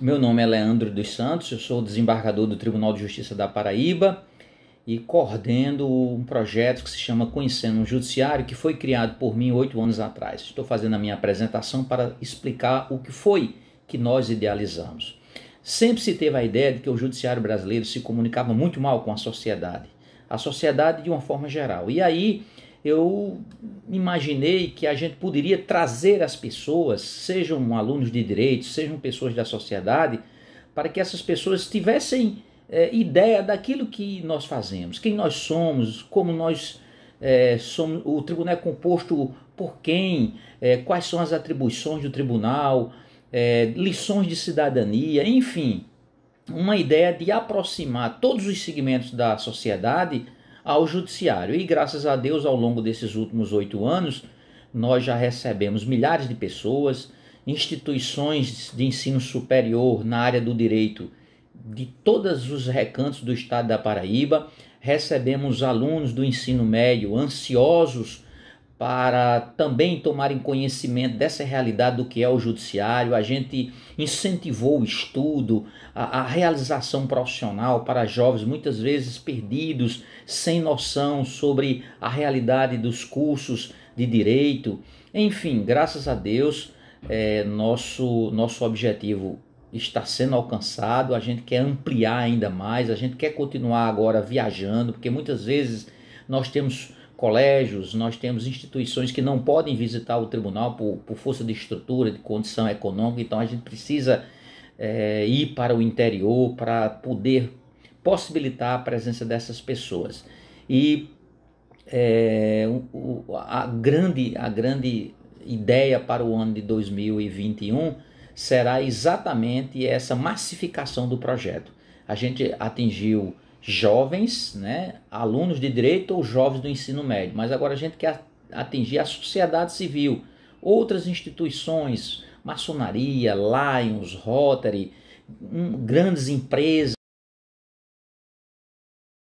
Meu nome é Leandro dos Santos, eu sou desembargador do Tribunal de Justiça da Paraíba e coordeno um projeto que se chama Conhecendo um Judiciário, que foi criado por mim oito anos atrás. Estou fazendo a minha apresentação para explicar o que foi que nós idealizamos. Sempre se teve a ideia de que o judiciário brasileiro se comunicava muito mal com a sociedade, a sociedade de uma forma geral. E aí eu imaginei que a gente poderia trazer as pessoas, sejam alunos de direito, sejam pessoas da sociedade, para que essas pessoas tivessem é, ideia daquilo que nós fazemos, quem nós somos, como nós é, somos, o tribunal é composto por quem, é, quais são as atribuições do tribunal, é, lições de cidadania, enfim, uma ideia de aproximar todos os segmentos da sociedade ao judiciário. E graças a Deus, ao longo desses últimos oito anos, nós já recebemos milhares de pessoas, instituições de ensino superior na área do direito de todos os recantos do estado da Paraíba, recebemos alunos do ensino médio ansiosos para também tomarem conhecimento dessa realidade do que é o judiciário. A gente incentivou o estudo, a, a, realização profissional para jovens muitas vezes perdidos, sem noção sobre a realidade dos cursos de direito. Enfim, graças a Deus, é, nosso, nosso objetivo está sendo alcançado. A gente quer ampliar ainda mais, a gente quer continuar agora viajando, porque muitas vezes nós temos colégios, nós temos instituições que não podem visitar o tribunal por, por força de estrutura, de condição econômica, então a gente precisa é, ir para o interior para poder possibilitar a presença dessas pessoas. E é, o, a, grande, a grande ideia para o ano de 2021 será exatamente essa massificação do projeto. A gente atingiu jovens, né, alunos de direito ou jovens do ensino médio, mas agora a gente quer atingir a sociedade civil, outras instituições, maçonaria, Lions, Rotary, um, grandes empresas.